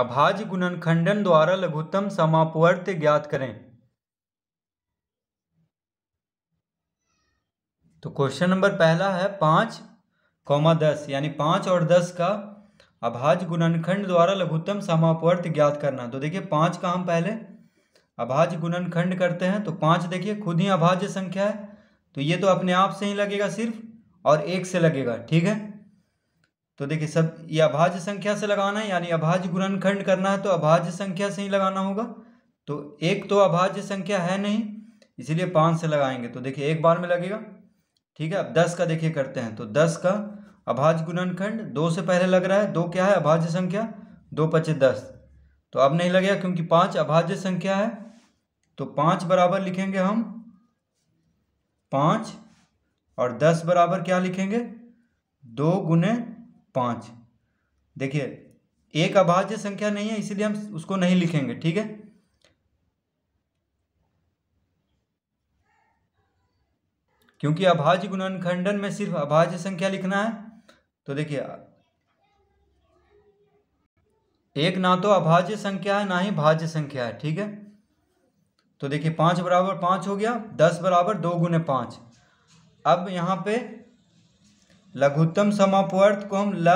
अभाज्य गुणन खंडन द्वारा लघुत्तम समापवर्त ज्ञात करें तो क्वेश्चन नंबर पहला है पांच कौमा दस यानी पांच और दस का अभाज गुणनखंड द्वारा लघुत्तम समापवर्त ज्ञात करना तो देखिए पांच का हम पहले अभाज गुणनखंड करते हैं तो पांच देखिए खुद ही अभाज्य संख्या है तो ये तो अपने आप से ही लगेगा सिर्फ और एक से लगेगा ठीक है तो देखिए सब ये अभाज्य संख्या से लगाना है यानी अभाज्य गुणनखंड करना है तो अभाज्य संख्या से ही लगाना होगा तो एक तो अभाज्य संख्या है नहीं इसीलिए पाँच से लगाएंगे तो देखिए एक बार में लगेगा ठीक है अब दस का देखिए करते हैं तो दस का अभाज्य गुणनखंड दो से पहले लग रहा है दो क्या है अभाज्य संख्या दो पचे दस तो अब नहीं लगेगा क्योंकि पाँच अभाज्य संख्या है तो पाँच बराबर लिखेंगे हम पाँच और दस बराबर क्या लिखेंगे दो गुने पाँच देखिए एक अभाज्य संख्या नहीं है इसलिए हम उसको नहीं लिखेंगे ठीक है क्योंकि अभाज्य गुणनखंडन में सिर्फ अभाज्य संख्या लिखना है तो देखिए एक ना तो अभाज्य संख्या है ना ही भाज्य संख्या है ठीक है तो देखिए पांच बराबर पांच हो गया दस बराबर दो गुने पांच अब यहां पे लघुत्तम समापवर्त को हम ल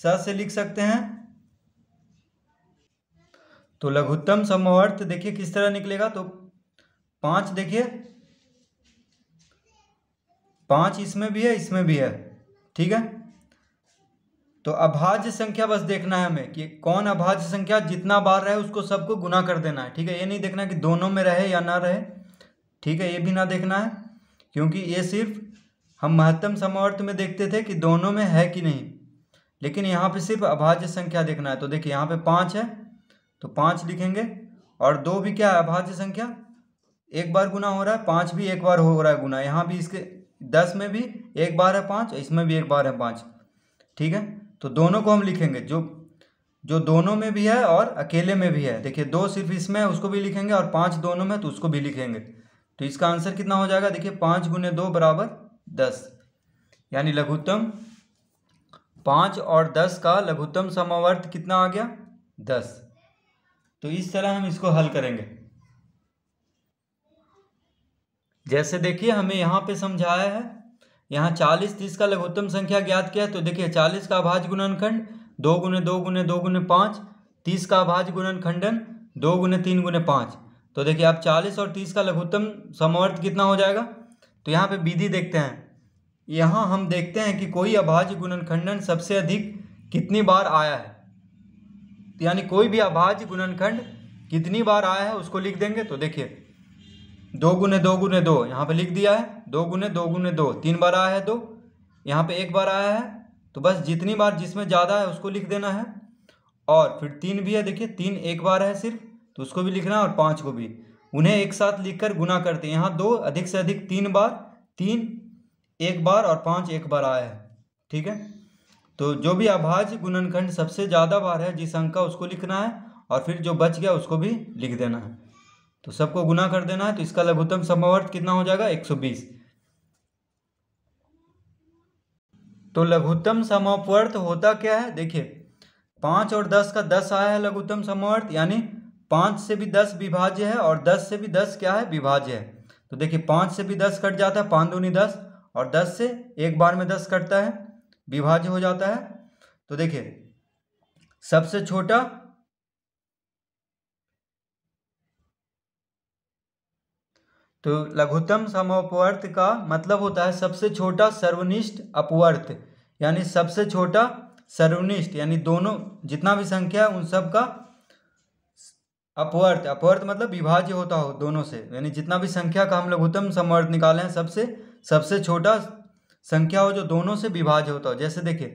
स से लिख सकते हैं तो लघुत्तम समावर्त देखिए किस तरह निकलेगा तो पांच देखिए पांच इसमें भी है इसमें भी है ठीक है तो अभाज्य संख्या बस देखना है हमें कि कौन अभाज्य संख्या जितना बार रहे उसको सबको गुना कर देना है ठीक है ये नहीं देखना कि दोनों में रहे या ना रहे ठीक है ये भी ना देखना है क्योंकि ये सिर्फ हम महत्तम समावर्त में देखते थे कि दोनों में है कि नहीं लेकिन यहाँ पे सिर्फ अभाज्य संख्या देखना है तो देखिए यहाँ पे पाँच है तो पाँच लिखेंगे और दो भी क्या है अभाज्य संख्या एक बार गुना हो रहा है पाँच भी एक बार हो रहा है गुना यहाँ भी इसके दस में भी एक बार है पाँच इसमें भी एक बार है पाँच ठीक है तो दोनों को हम लिखेंगे जो जो दोनों में भी है और अकेले में भी है देखिए दो सिर्फ इसमें है उसको भी लिखेंगे और पाँच दोनों में तो उसको भी लिखेंगे तो इसका आंसर कितना हो जाएगा देखिए पाँच गुने दो बराबर दस यानी लघुत्तम पाँच और दस का लघुत्तम समावर्त कितना आ गया दस तो इस तरह हम इसको हल करेंगे जैसे देखिए हमें यहाँ पे समझाया है यहाँ चालीस तीस का लघुत्तम संख्या ज्ञात किया है तो देखिए चालीस का अभाज गुणनखंड दो गुने दो गुने दो गुने पाँच तीस का अभाज गुणनखंडन दो गुने तीन गुने पाँच तो देखिए अब चालीस और तीस का लघुत्तम समावर्त कितना हो जाएगा तो यहाँ पे विधि देखते हैं यहाँ हम देखते हैं कि कोई अभाज्य गुणन खंडन सबसे अधिक कितनी बार आया है तो यानी कोई भी अभाज्य गुणनखंड कितनी बार आया है उसको लिख देंगे तो देखिए दो गुने दो गुने दो यहाँ पे लिख दिया है दो गुने दो गुने दो तीन बार आया है दो यहाँ पे एक बार आया है तो बस जितनी बार जिसमें ज़्यादा है उसको लिख देना है और फिर तीन भी है देखिए तीन एक बार है सिर्फ तो उसको भी लिखना है और पाँच को भी उन्हें एक साथ लिखकर गुना करते हैं यहाँ दो अधिक से अधिक तीन बार तीन एक बार और पाँच एक बार आया है ठीक है तो जो भी अभाज्य गुणनखंड सबसे ज़्यादा बार है जिस अंक का उसको लिखना है और फिर जो बच गया उसको भी लिख देना है तो सबको गुना कर देना है तो इसका लघुत्तम समावर्त कितना हो जाएगा 120 तो लघुत्तम समापवर्त होता क्या है देखिए पाँच और दस का दस आया है लघुत्तम समावर्त यानी पाँच से भी दस विभाज्य है और दस से भी दस क्या है विभाज्य है तो देखिए पाँच से भी दस कट जाता है पाँच दूनी दस और दस से एक बार में दस कटता है विभाज्य हो जाता है तो देखिए सबसे छोटा तो लघुतम समअपवर्त का मतलब होता है सबसे छोटा सर्वनिष्ठ अपवर्त यानी सबसे छोटा सर्वनिष्ठ यानी दोनों जितना भी संख्या है उन सब का अपवर्त अपवर्त मतलब विभाज्य होता हो दोनों से यानी जितना भी संख्या का हम लोग उत्तम समवर्त निकाले हैं सबसे सबसे छोटा संख्या हो जो दोनों से विभाज्य होता हो जैसे देखिए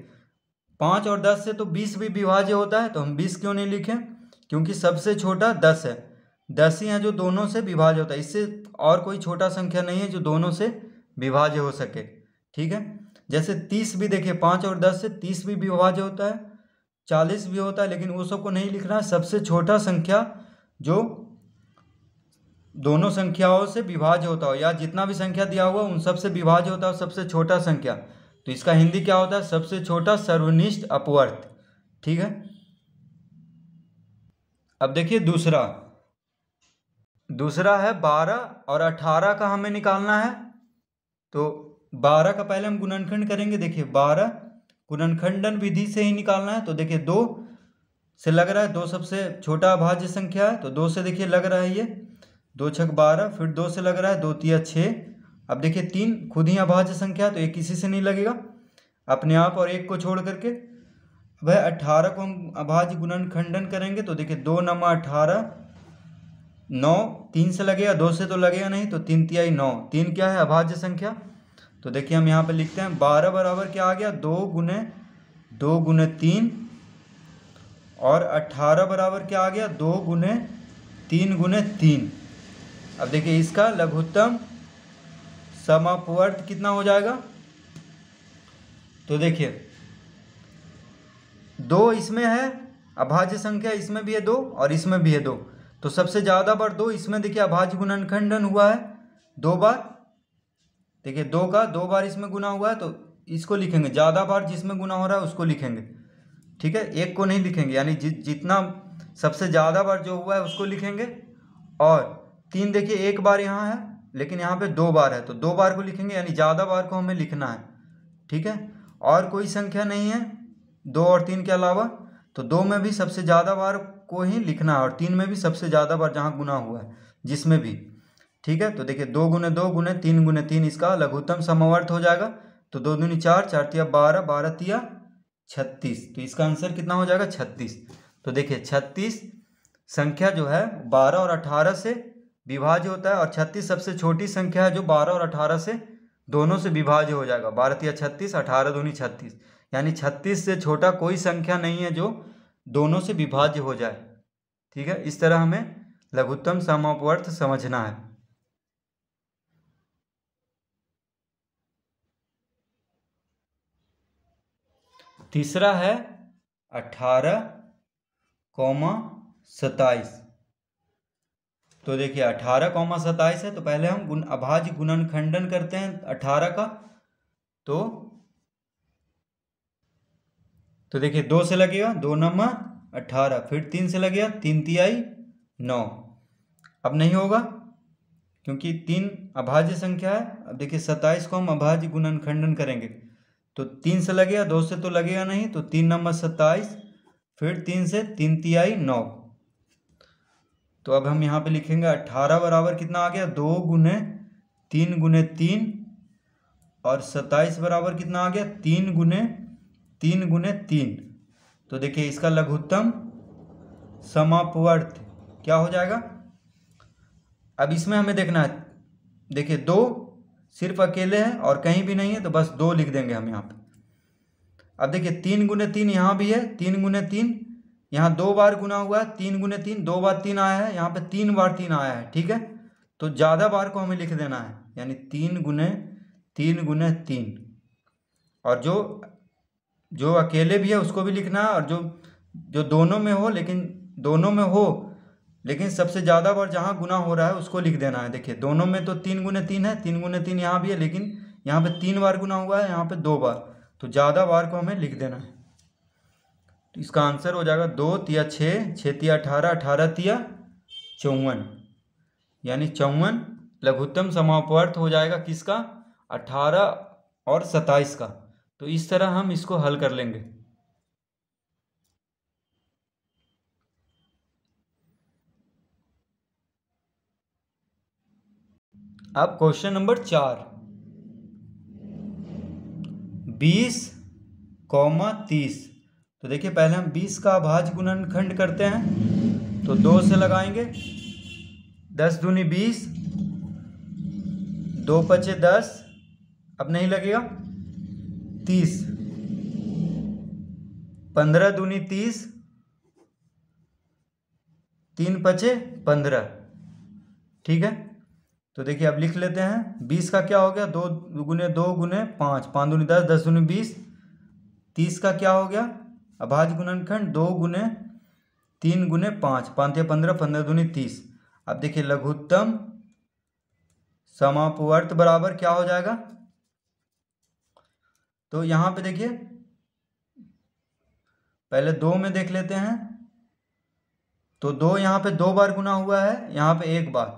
पाँच और दस से तो बीस भी विभाज्य होता है तो हम बीस क्यों नहीं लिखें क्योंकि सबसे छोटा दस है दस ही है जो दोनों से विभाज्य होता है इससे और कोई छोटा संख्या नहीं है जो दोनों से विभाज्य हो सके ठीक है जैसे तीस भी देखिए पाँच और दस से तीस भी विभाज्य होता है चालीस भी होता है लेकिन वो सबको नहीं लिखना है सबसे छोटा संख्या जो दोनों संख्याओं से विभाज्य होता हो या जितना भी संख्या दिया हुआ उन सबसे विभाज्य होता हो सबसे छोटा संख्या तो इसका हिंदी क्या होता है सबसे छोटा सर्वनिष्ठ अपवर्त ठीक है अब देखिए दूसरा दूसरा है बारह और अठारह का हमें निकालना है तो बारह का पहले हम गुणनखंड करेंगे देखिए बारह गुणनखंडन विधि से ही निकालना है तो देखिए दो से लग रहा है दो सबसे छोटा अभाज्य संख्या है तो दो से देखिए लग रहा है ये दो छक बारह फिर दो से लग रहा है दो तिया छः अब देखिए तीन खुद ही अभाज्य संख्या है तो एक किसी से नहीं लगेगा अपने आप और एक को छोड़ करके वह अट्ठारह को हम अभाज्य गुणन खंडन करेंगे तो देखिए दो नमा अठारह नौ तीन से लगेगा दो से तो लगेगा नहीं तो तीन तिहाई नौ तीन क्या है अभाज्य संख्या तो देखिए हम यहाँ पे लिखते हैं बारह बराबर क्या आ गया दो गुने दो गुने तीन और 18 बराबर क्या आ गया दो गुने तीन गुने तीन अब देखिए इसका लघुत्तम समापवर्त कितना हो जाएगा तो देखिए दो इसमें है अभाज्य संख्या इसमें भी है दो और इसमें भी है दो तो सबसे ज़्यादा बार दो इसमें देखिए अभाज्य गुणनखंडन हुआ है दो बार देखिए दो का दो बार इसमें गुना हुआ है तो इसको लिखेंगे ज़्यादा बार जिसमें गुना हो रहा है उसको लिखेंगे ठीक है एक को नहीं लिखेंगे यानी जि, जितना सबसे ज़्यादा बार जो हुआ है उसको लिखेंगे और तीन देखिए एक बार यहाँ है लेकिन यहाँ पे दो बार है तो दो बार को लिखेंगे यानी ज़्यादा बार को हमें लिखना है ठीक है और कोई संख्या नहीं है दो और तीन के अलावा तो दो में भी सबसे ज़्यादा बार को ही लिखना है और तीन में भी सबसे ज़्यादा बार जहाँ गुना हुआ है जिसमें भी ठीक है तो देखिए दो गुने दो गुने तीन गुने तीन इसका लघुत्तम समावर्त हो जाएगा तो दो दूनी चार चार तिया बारह बारह तिया छत्तीस तो इसका आंसर कितना हो जाएगा छत्तीस तो देखिए छत्तीस संख्या जो है बारह और अठारह से विभाज्य होता है और छत्तीस सबसे छोटी संख्या है जो बारह और अठारह से दोनों से विभाज्य हो जाएगा बारह तीस छत्तीस अठारह दूनी छत्तीस यानी छत्तीस से छोटा कोई संख्या नहीं है जो दोनों से विभाज्य हो जाए ठीक है इस तरह हमें लघुत्तम समापवर्थ समझना है तीसरा है अठारह कॉमा सताइस तो देखिए अठारह कॉमा सताइस है तो पहले हम गुण अभाज्य गुणन खंडन करते हैं अठारह का तो तो देखिए दो से लगेगा दो नम्मा अठारह फिर तीन से लगेगा तीन तिहाई नौ अब नहीं होगा क्योंकि तीन अभाज्य संख्या है अब देखिए सताइस को हम अभाज्य गुणन खंडन करेंगे तो तीन से लगेगा दो से तो लगेगा नहीं तो तीन नंबर सत्ताईस फिर तीन से तीन तिहाई नौ तो अब हम यहाँ पे लिखेंगे अट्ठारह बराबर कितना आ गया दो गुने तीन गुने तीन और सत्ताईस बराबर कितना आ गया तीन गुने तीन गुने तीन तो देखिए इसका लघुत्तम समापवर्त क्या हो जाएगा अब इसमें हमें देखना है देखिए दो सिर्फ अकेले हैं और कहीं भी नहीं है तो बस दो लिख देंगे हम यहाँ पे अब देखिए तीन गुने तीन यहाँ भी है तीन गुने तीन यहाँ दो बार गुना हुआ है तीन गुने तीन दो बार तीन आया है यहाँ पे तीन बार तीन आया है ठीक है तो ज़्यादा बार को हमें लिख देना है यानी तीन गुने तीन गुने तीन और जो जो अकेले भी है उसको भी लिखना है और जो जो दोनों में हो लेकिन दोनों में हो लेकिन सबसे ज़्यादा बार जहाँ गुना हो रहा है उसको लिख देना है देखिए दोनों में तो तीन गुने तीन है तीन गुने तीन यहाँ भी है लेकिन यहाँ पे तीन बार गुना हुआ है यहाँ पे दो बार तो ज़्यादा बार को हमें लिख देना है तो इसका आंसर हो जाएगा दो तिया छः छः तिया अठारह अठारह तिया चौवन यानी चौवन लघुत्तम समापवर्थ हो जाएगा किसका अठारह और सत्ताईस का तो इस तरह हम इसको हल कर लेंगे अब क्वेश्चन नंबर चार बीस कौमा तीस तो देखिए पहले हम बीस का भाज गुणन खंड करते हैं तो दो से लगाएंगे दस दूनी बीस दो पचे दस अब नहीं लगेगा तीस पंद्रह दूनी तीस तीन पचे पंद्रह ठीक है तो देखिए अब लिख लेते हैं बीस का क्या हो गया दो गुने दो गुने पाँच पाँच दुनी दस दस दुनी बीस तीस का क्या हो गया अभाज गुणनखंड दो गुने तीन गुने पाँच पाँच या पंद्रह पंद्रह दुनी तीस अब देखिए लघुत्तम समापवर्त बराबर क्या हो जाएगा तो यहाँ पे देखिए पहले दो में देख लेते हैं तो दो यहाँ पे दो बार गुना हुआ है यहाँ पे एक बार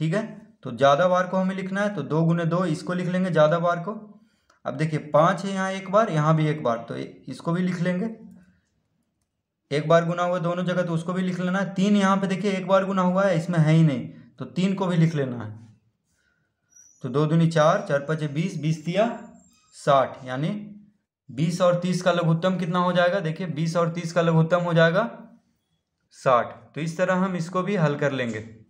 ठीक है तो ज़्यादा बार को हमें लिखना है तो दो गुने दो इसको लिख लेंगे ज़्यादा बार को अब देखिए पाँच है यहाँ एक बार यहाँ भी एक बार तो इसको भी लिख लेंगे एक बार गुना हुआ दोनों जगह तो उसको भी लिख लेना है तीन यहाँ पे देखिए एक बार गुना हुआ है इसमें है ही नहीं तो तीन को भी लिख लेना है तो दो दूनी चार चार पचे बीस बीस दिया साठ यानी बीस और तीस का लघुत्तम कितना हो जाएगा देखिए बीस और तीस का लघुत्तम हो जाएगा साठ तो इस तरह हम इसको भी हल कर लेंगे